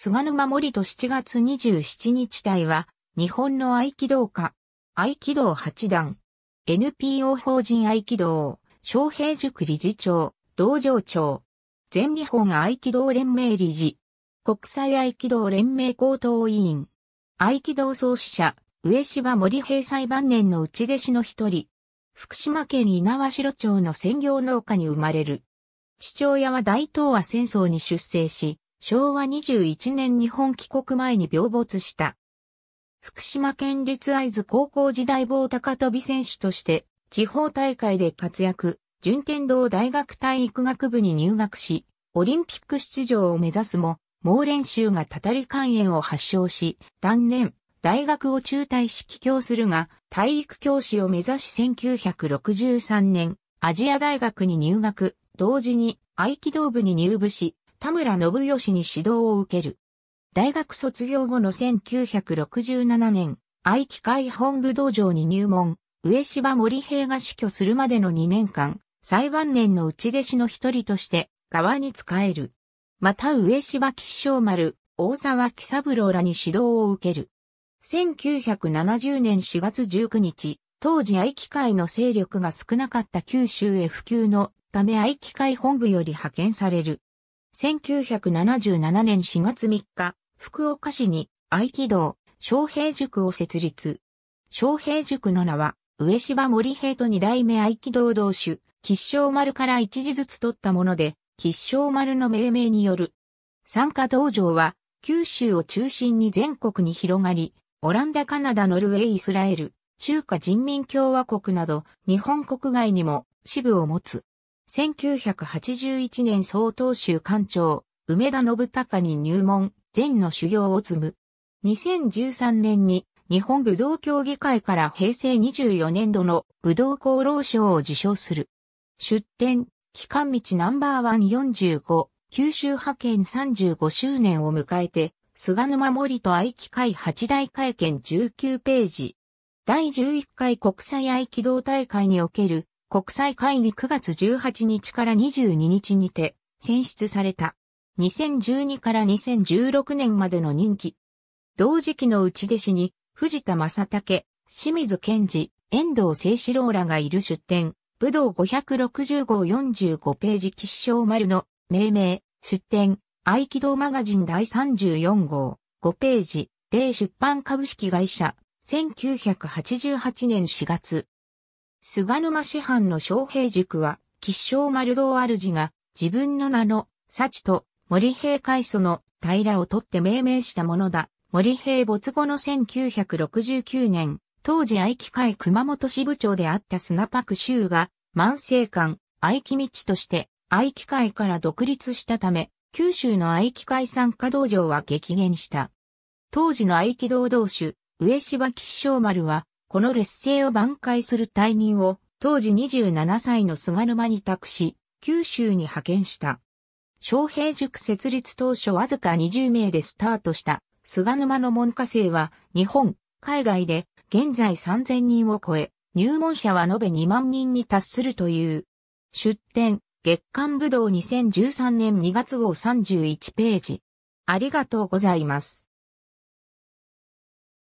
菅沼森と7月27日隊は、日本の合気道家、合気道八段、NPO 法人合気道、昌平塾理事長、道場長、全日本合気道連盟理事、国際合気道連盟高等委員、合気道創始者、上芝森平裁判年の内弟子の一人、福島県稲和城町の専業農家に生まれる。父親は大東亜戦争に出征し、昭和21年日本帰国前に病没した。福島県立会津高校時代棒高跳び選手として地方大会で活躍、順天堂大学体育学部に入学し、オリンピック出場を目指すも、猛練習がたたり肝炎を発症し、断念、大学を中退し帰郷するが、体育教師を目指し1963年、アジア大学に入学、同時に合気道部に入部し、田村信義に指導を受ける。大学卒業後の1967年、愛機会本部道場に入門、上芝森平が死去するまでの2年間、最晩年の内弟子の一人として、川に仕える。また上芝吉祥丸、大沢喜三郎らに指導を受ける。1970年4月19日、当時愛機会の勢力が少なかった九州へ普及のため愛機会本部より派遣される。1977年4月3日、福岡市に合気道、昌平塾を設立。昌平塾の名は、上芝森平と二代目合気道同士、吉祥丸から一字ずつ取ったもので、吉祥丸の命名による。参加道場は、九州を中心に全国に広がり、オランダ、カナダ、ノルウェー、イスラエル、中華人民共和国など、日本国外にも支部を持つ。1981年総統州官庁、梅田信孝に入門、禅の修行を積む。2013年に日本武道協議会から平成24年度の武道功労賞を受賞する。出展、期間道ナンバーワン45、九州派遣35周年を迎えて、菅沼森と愛機会八大会見19ページ。第11回国際合気道大会における国際会議9月18日から22日にて選出された。2012から2016年までの任期。同時期のち弟子に藤田正武、清水健治、遠藤聖志郎らがいる出展。武道560号45ページ吉祥丸の命名、出展、合気道マガジン第34号5ページ、例出版株式会社、1988年4月。菅沼市販の昌平塾は、吉祥丸道主が自分の名の、幸と森平海祖の平を取って命名したものだ。森平没後の1969年、当時愛機会熊本支部長であった砂パク州が、万世館、愛機道として愛機会から独立したため、九州の愛機会参加道場は激減した。当時の愛機道道主、上芝吉祥丸は、この劣勢を挽回する隊任を当時27歳の菅沼に託し、九州に派遣した。昌平塾設立当初わずか20名でスタートした菅沼の門下生は日本、海外で現在3000人を超え、入門者は延べ2万人に達するという。出展、月刊武道2013年2月号31ページ。ありがとうございます。